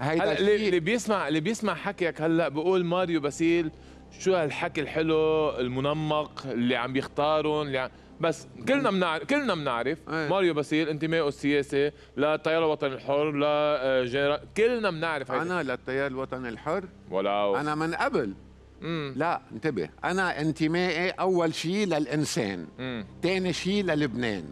هيدا اللي بيسمع اللي بيسمع حكيك هلا بقول ماريو باسيل شو هالحكي الحلو المنمق اللي عم بيختارون اللي عم بس كلنا بنعرف كلنا بنعرف أيه. ماريو باسيل انتمائه السياسي للتيار الوطني الحر لا آه، كلنا بنعرف انا للتيار الوطني الحر ولو انا من قبل مم. لا انتبه انا انتمائي اول شيء للانسان ثاني شيء للبنان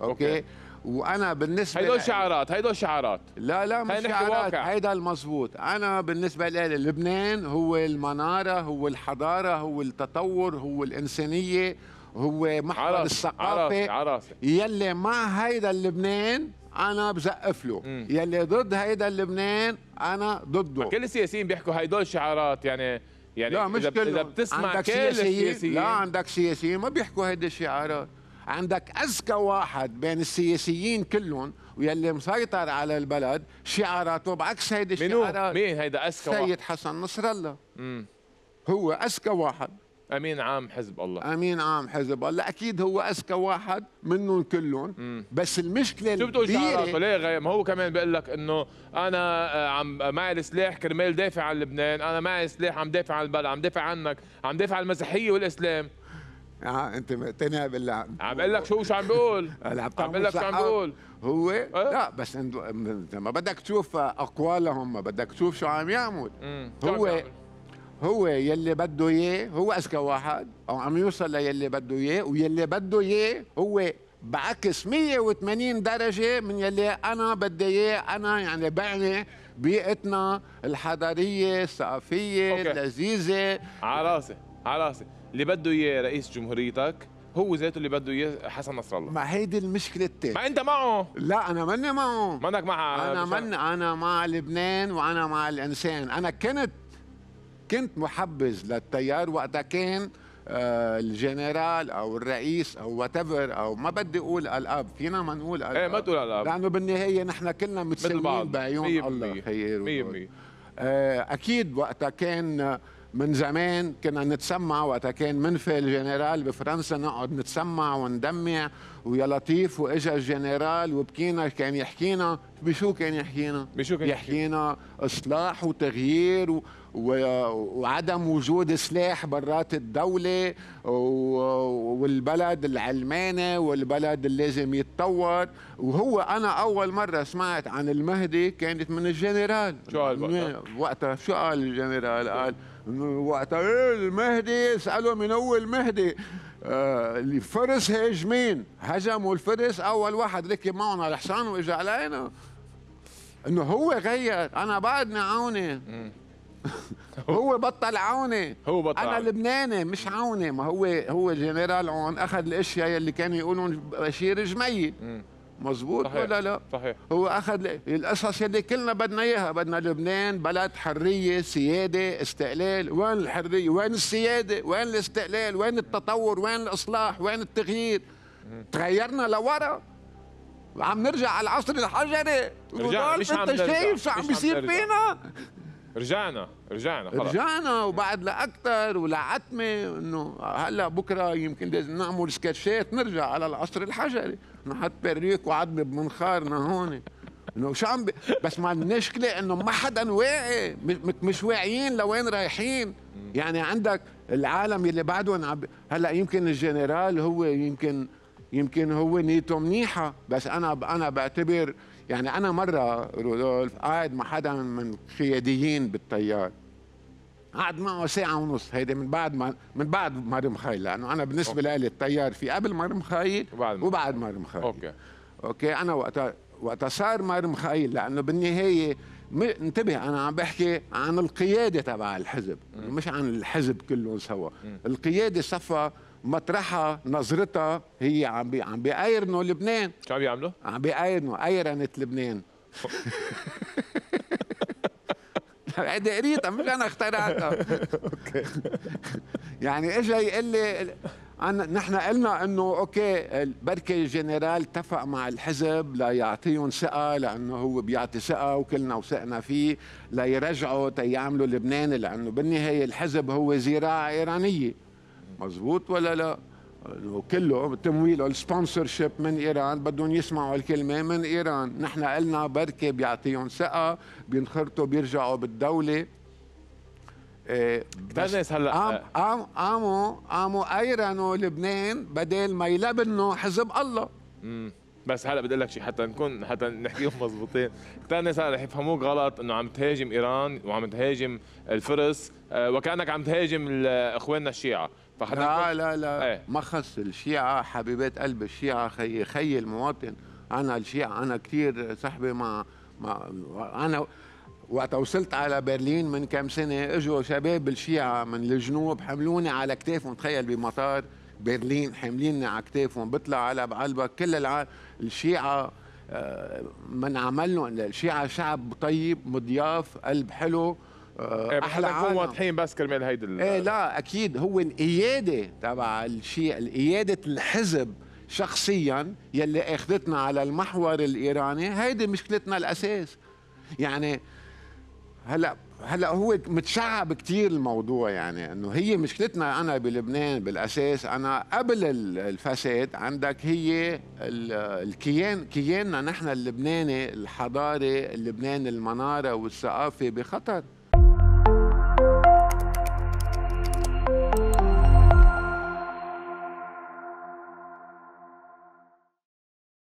أوكي. اوكي وانا بالنسبه هدول شعارات هدول شعارات لا لا مش شعارات هيدا المزبوط انا بالنسبه لي لبنان هو المناره هو الحضاره هو التطور هو الانسانيه هو محور عرف الثقافه عرف يلي مع هيدا لبنان انا بزقف له م. يلي ضد هيدا لبنان انا ضده كل السياسيين بيحكوا هيدول شعارات يعني يعني لا مش اذا كله. بتسمع عندك كل سياسيين لا عندك سياسيين ما بيحكوا هيدي الشعارات عندك أذكى واحد بين السياسيين كلهم ويلي مسيطر على البلد شعاراته بعكس هيدي الشعارات مين هيدا أذكى واحد؟ سيد حسن نصر الله هو أذكى واحد امين عام حزب الله امين عام حزب الله اكيد هو اذكى واحد منهم كلهم بس المشكله شو بتقول شعاراته ليه غير ما هو كمان بيقول لك انه انا آه، عم آه، معي السلاح كرمال دافع عن لبنان انا معي سلاح عم دافع عن البلد عم دافع عنك عم دافع عن المسيحيه والاسلام اه انت مقتنع بالله عم بقول لك شو شو عم بقول عم بقول لك شو عم بقول هو إيه؟ لا بس عنده لما بدك تشوف اقوالهم ما بدك تشوف شو عم يعمل هو هو يلي بده اياه هو اذكى واحد او عم يوصل للي بده اياه ويلي بده اياه هو بعكس 180 درجة من يلي أنا بدي إياه أنا يعني بعني بيئتنا الحضارية الثقافية أوكي. اللذيذة على راسي على راسي اللي بده إياه رئيس جمهوريتك هو ذاته اللي بده اياه حسن نصر الله ما هيدي المشكله التالية ما انت معه لا انا ماني معه منك معه انا من انا مع لبنان وانا مع الانسان انا كنت كنت محبذ للتيار وقتها كان آه، الجنرال او الرئيس او وات او ما بدي اقول الاب فينا ما نقول الاب ايه ما تقول الاب لانه بالنهايه نحن كلنا متسلمين بعيون الله خير 100% آه، اكيد وقتها كان من زمان كنا نتسمع وقتها كان منفي الجنرال بفرنسا نقعد نتسمع وندمع ويا لطيف واجا الجنرال وبكينا كان يحكينا بشو كان يحكينا؟ بشو كان يحكينا؟ اصلاح وتغيير و... وعدم وجود سلاح برات الدولة والبلد العلماني والبلد اللي لازم يتطور وهو أنا أول مرة سمعت عن المهدي كانت من الجنرال شو قال وقتها؟ شو قال الجنرال؟ قال وقتها إيه المهدي اسألوا من هو المهدي الفرس آه، هاجمين هجموا الفرس أول واحد ركب معهم على الحصان وإجا علينا انه هو غير انا بعدني عوني هو بطل عوني هو بطل انا لبناني مش عوني ما هو هو جنرال عون اخذ الاشياء اللي كانوا يقولوا بشير جميل مزبوط صحيح. ولا لا صحيح. هو اخذ القصص اللي كلنا بدنا اياها بدنا لبنان بلد حريه سياده استقلال وين الحريه وين السياده وين الاستقلال وين التطور وين الاصلاح وين التغيير تغيرنا لورا وعم نرجع على العصر الحجري رجعنا مش عم انت شايف شو عم بيصير فينا رجعنا رجعنا خلص. رجعنا وبعد لاكثر ولعتمه انه هلا بكره يمكن لازم نعمل سكتشات نرجع على العصر الحجري نحط بريك وعظمه بمنخارنا هون انه شو عم ب... بس ما المشكله انه ما حدا واعي مش واعيين لوين رايحين يعني عندك العالم اللي بعدهم عب... هلا يمكن الجنرال هو يمكن يمكن هو نيته منيحه بس انا انا بعتبر يعني أنا مرة رودولف قاعد مع حدا من قياديين بالتيار قعد معه ساعة ونص هيدي من بعد ما من بعد مار مخيل لأنه أنا بالنسبة لي التيار في قبل مار مخيل وبعد, وبعد مار مخيل أوكي أوكي أنا وقتها وقتها صار مار مخيل لأنه بالنهاية انتبه انا عم بحكي عن القياده تبع الحزب مش عن الحزب كله سوا القياده صفى مطرحها نظرتها هي عم بي عم بيقايرنوا لبنان شو عم بيعملوا؟ عم بيقايرنوا ايرنت لبنان هيدي قريتها مش انا اخترعتها اوكي يعني اجى يقول لي أنا نحن قلنا انه اوكي بركي الجنرال اتفق مع الحزب ليعطيهم ثقه لانه هو بيعطي ثقه وكلنا وثقنا فيه ليرجعوا تيعملوا لبنان لانه بالنهايه الحزب هو زراعه ايرانيه مزبوط ولا لا كله تمويله السبونسر شيب من ايران بدهم يسمعوا الكلمه من ايران نحن قلنا بركه بيعطيهم ثقه بينخرطوا بيرجعوا بالدوله إيه، بس هلا قام قاموا قاموا ايرنوا لبنان بدل ما يلبنوا حزب الله بس هلا بدي اقول لك شيء حتى نكون حتى نحكيهم مضبوطين كثير ناس رح يفهموك غلط انه عم تهاجم ايران وعم تهاجم الفرس آه، وكانك عم تهاجم اخواننا الشيعه فحتى لا لا لا ايه؟ ما خص الشيعه حبيبات قلب الشيعه خي خي المواطن انا الشيعه انا كثير صحبه مع مع انا وقت وصلت على برلين من كم سنه اجوا شباب الشيعه من الجنوب حملوني على كتافهم تخيل بمطار برلين حامليني على كتافهم بطلع على بقلبك كل العالم الشيعة آه، من عملهم الشيعة شعب طيب مضياف قلب حلو آه، إيه، احلى عالم واضحين بس كرمال هيدي ايه لا اكيد هو القياده تبع الشيء قياده الحزب شخصيا يلي اخذتنا على المحور الايراني هيدي مشكلتنا الاساس يعني هلا هلا هو متشعب كثير الموضوع يعني انه هي مشكلتنا انا بلبنان بالاساس انا قبل الفساد عندك هي الكيان كياننا نحن اللبناني الحضاري اللبناني المناره والثقافه بخطر